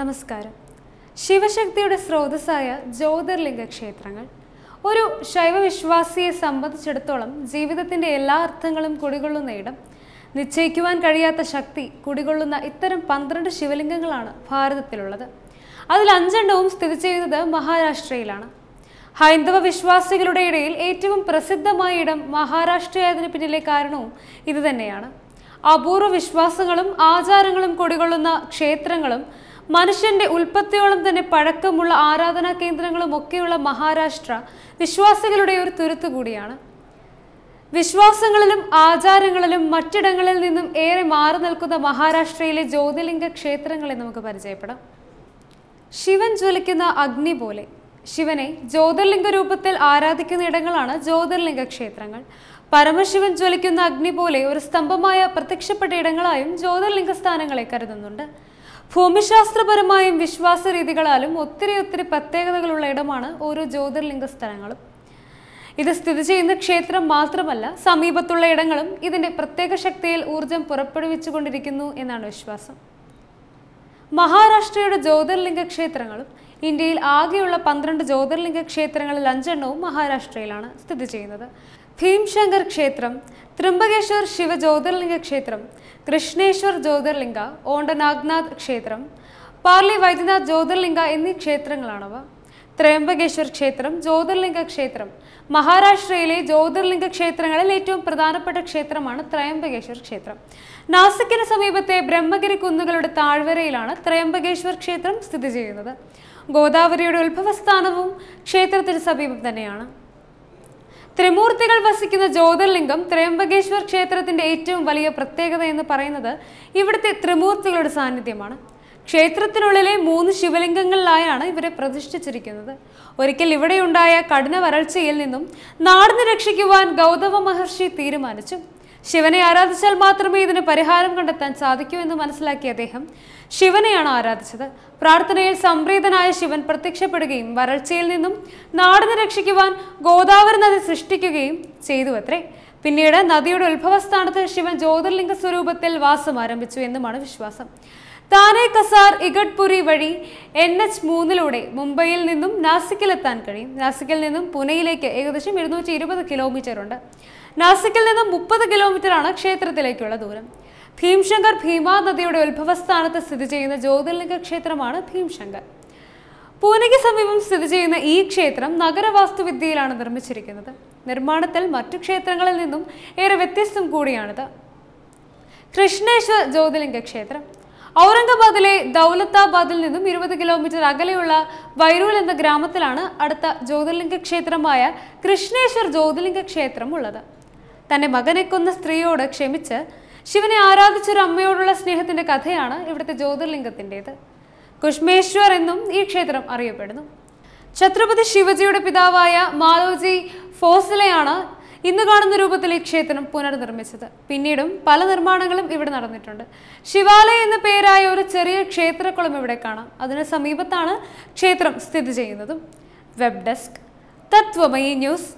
നമസ്കാരം ശിവശക്തിയുടെ സ്രോതസ്സായ ജ്യോതിർലിംഗ ക്ഷേത്രങ്ങൾ ഒരു ശൈവവിശ്വാസിയെ സംബന്ധിച്ചിടത്തോളം ജീവിതത്തിൻ്റെ എല്ലാ അർത്ഥങ്ങളും കുടികൊള്ളുന്ന ഇടം നിശ്ചയിക്കുവാൻ കഴിയാത്ത ശക്തി കുടികൊള്ളുന്ന ഇത്തരം പന്ത്രണ്ട് ശിവലിംഗങ്ങളാണ് ഭാരതത്തിലുള്ളത് അതിൽ അഞ്ചെണ്ണവും സ്ഥിതി ചെയ്യുന്നത് മഹാരാഷ്ട്രയിലാണ് ഹൈന്ദവ വിശ്വാസികളുടെ ഇടയിൽ ഏറ്റവും പ്രസിദ്ധമായ ഇടം മഹാരാഷ്ട്രയായതിനു പിന്നിലെ കാരണവും ഇതുതന്നെയാണ് അപൂർവ വിശ്വാസങ്ങളും ആചാരങ്ങളും കുടികൊള്ളുന്ന ക്ഷേത്രങ്ങളും മനുഷ്യന്റെ ഉൽപ്പത്തിയോളം തന്നെ പഴക്കമുള്ള ആരാധനാ കേന്ദ്രങ്ങളും ഒക്കെയുള്ള മഹാരാഷ്ട്ര വിശ്വാസികളുടെ ഒരു തുരുത്തു കൂടിയാണ് വിശ്വാസങ്ങളിലും ആചാരങ്ങളിലും മറ്റിടങ്ങളിൽ നിന്നും ഏറെ മാറി നിൽക്കുന്ന മഹാരാഷ്ട്രയിലെ ജ്യോതിലിംഗ ക്ഷേത്രങ്ങളെ നമുക്ക് പരിചയപ്പെടാം ശിവൻ ജ്വലിക്കുന്ന അഗ്നി പോലെ ശിവനെ ജ്യോതിർലിംഗ രൂപത്തിൽ ആരാധിക്കുന്ന ഇടങ്ങളാണ് ജ്യോതിർലിംഗ ക്ഷേത്രങ്ങൾ പരമശിവൻ ജ്വലിക്കുന്ന അഗ്നി പോലെ ഒരു സ്തംഭമായ പ്രത്യക്ഷപ്പെട്ട ഇടങ്ങളായും ജ്യോതിർലിംഗ സ്ഥാനങ്ങളെ കരുതുന്നുണ്ട് ഭൂമിശാസ്ത്രപരമായും വിശ്വാസ രീതികളാലും ഒത്തിരി ഒത്തിരി പ്രത്യേകതകളുള്ള ഇടമാണ് ഓരോ ജ്യോതിർലിംഗ സ്ഥലങ്ങളും ഇത് സ്ഥിതി ചെയ്യുന്ന ക്ഷേത്രം മാത്രമല്ല സമീപത്തുള്ള ഇടങ്ങളും ഇതിൻ്റെ പ്രത്യേക ശക്തിയിൽ ഊർജം പുറപ്പെടുവിച്ചുകൊണ്ടിരിക്കുന്നു എന്നാണ് വിശ്വാസം മഹാരാഷ്ട്രയുടെ ജ്യോതിർലിംഗ ക്ഷേത്രങ്ങളും ഇന്ത്യയിൽ ആകെയുള്ള പന്ത്രണ്ട് ജ്യോതിർലിംഗ ക്ഷേത്രങ്ങളിൽ അഞ്ചെണ്ണവും മഹാരാഷ്ട്രയിലാണ് സ്ഥിതി ചെയ്യുന്നത് ഭീംശങ്കർ ക്ഷേത്രം ത്രിംബകേശ്വർ ശിവ ജ്യോതിർലിംഗ ക്ഷേത്രം കൃഷ്ണേശ്വർ ജ്യോതിർലിംഗ ഓണ്ടനാഗ്നാഥ് ക്ഷേത്രം പാർലി വൈദ്യനാഥ് ജ്യോതിർലിംഗ എന്നീ ക്ഷേത്രങ്ങളാണവ ത്രയംബകേശ്വർ ക്ഷേത്രം ജ്യോതിർലിംഗ ക്ഷേത്രം മഹാരാഷ്ട്രയിലെ ജ്യോതിർലിംഗ ക്ഷേത്രങ്ങളിൽ ഏറ്റവും പ്രധാനപ്പെട്ട ക്ഷേത്രമാണ് ത്രയംബകേശ്വർ ക്ഷേത്രം നാസിക്കിന് സമീപത്തെ ബ്രഹ്മഗിരി കുന്നുകളുടെ താഴ്വരയിലാണ് ത്രയംബകേശ്വർ ക്ഷേത്രം സ്ഥിതി ചെയ്യുന്നത് ഗോദാവരിയുടെ ഉത്ഭവസ്ഥാനവും ക്ഷേത്രത്തിന് സമീപം തന്നെയാണ് ത്രിമൂർത്തികൾ വസിക്കുന്ന ജ്യോതിർലിംഗം ത്രയംബകേശ്വർ ക്ഷേത്രത്തിന്റെ ഏറ്റവും വലിയ പ്രത്യേകത എന്ന് പറയുന്നത് ഇവിടുത്തെ ത്രിമൂർത്തികളുടെ സാന്നിധ്യമാണ് ക്ഷേത്രത്തിനുള്ളിലെ മൂന്ന് ശിവലിംഗങ്ങളിലായാണ് ഇവരെ പ്രതിഷ്ഠിച്ചിരിക്കുന്നത് ഒരിക്കൽ ഇവിടെയുണ്ടായ കഠിന വരൾച്ചയിൽ നിന്നും നാടിനെ രക്ഷിക്കുവാൻ ഗൗതമ മഹർഷി തീരുമാനിച്ചു ശിവനെ ആരാധിച്ചാൽ മാത്രമേ ഇതിന് പരിഹാരം കണ്ടെത്താൻ സാധിക്കൂ എന്ന് മനസ്സിലാക്കിയ അദ്ദേഹം ശിവനെയാണ് ആരാധിച്ചത് പ്രാർത്ഥനയിൽ സംപ്രീതനായ ശിവൻ പ്രത്യക്ഷപ്പെടുകയും വരൾച്ചയിൽ നിന്നും നാടിനെ രക്ഷിക്കുവാൻ ഗോദാവരി നദി സൃഷ്ടിക്കുകയും ചെയ്തു അത്രേ പിന്നീട് നദിയുടെ ഉത്ഭവസ്ഥാനത്ത് ശിവൻ ജ്യോതിർലിംഗ സ്വരൂപത്തിൽ വാസം ആരംഭിച്ചു എന്നുമാണ് വിശ്വാസം താനെ കസാർ ഇഗഡ്പുരി വഴി എൻ എച്ച് മൂന്നിലൂടെ മുംബൈയിൽ നിന്നും നാസിക്കിലെത്താൻ കഴിയും നാസിക്കിൽ നിന്നും പുനെയിലേക്ക് ഏകദേശം ഇരുന്നൂറ്റി ഇരുപത് കിലോമീറ്റർ ഉണ്ട് നാസിക്കിൽ നിന്നും മുപ്പത് ആണ് ക്ഷേത്രത്തിലേക്കുള്ള ദൂരം ഭീംശങ്കർ ഭീമാ നദിയുടെ ഉത്ഭവസ്ഥാനത്ത് സ്ഥിതി ചെയ്യുന്ന ജ്യോതിർലിംഗ ക്ഷേത്രമാണ് ഭീംശങ്കർ പൂനെയ്ക്ക് സമീപം സ്ഥിതി ചെയ്യുന്ന ഈ ക്ഷേത്രം നഗരവാസ്തുവിദ്യയിലാണ് നിർമ്മിച്ചിരിക്കുന്നത് നിർമ്മാണത്തിൽ മറ്റു ക്ഷേത്രങ്ങളിൽ നിന്നും ഏറെ വ്യത്യസ്തം കൂടിയാണിത് കൃഷ്ണേശ്വർ ജ്യോതിലിംഗ ക്ഷേത്രം ഔറംഗാബാദിലെ ദൌലത്താബാദിൽ നിന്നും ഇരുപത് കിലോമീറ്റർ അകലെയുള്ള വൈരൂൽ എന്ന ഗ്രാമത്തിലാണ് അടുത്ത ജ്യോതിർലിംഗ ക്ഷേത്രമായ കൃഷ്ണേശ്വർ ജ്യോതിർലിംഗ ക്ഷേത്രം ഉള്ളത് തന്റെ മകനെ കൊന്ന സ്ത്രീയോട് ക്ഷമിച്ച് ശിവനെ ആരാധിച്ചൊരു അമ്മയോടുള്ള സ്നേഹത്തിന്റെ കഥയാണ് ഇവിടുത്തെ ജ്യോതിർലിംഗത്തിൻ്റെത് കുഷ്മേശ്വർ എന്നും ഈ ക്ഷേത്രം അറിയപ്പെടുന്നു ഛത്രപതി ശിവജിയുടെ പിതാവായ മാലോജി ഫോസിലെയാണ് ഇന്ന് കാണുന്ന രൂപത്തിൽ ഈ ക്ഷേത്രം പുനർനിർമ്മിച്ചത് പിന്നീടും പല നിർമ്മാണങ്ങളും ഇവിടെ നടന്നിട്ടുണ്ട് ശിവാലയ എന്ന പേരായ ഒരു ചെറിയ ക്ഷേത്രക്കുളം ഇവിടെ കാണാം അതിന് സമീപത്താണ് ക്ഷേത്രം സ്ഥിതി ചെയ്യുന്നതും വെബ് ഡെസ്ക് തത്വമയി ന്യൂസ്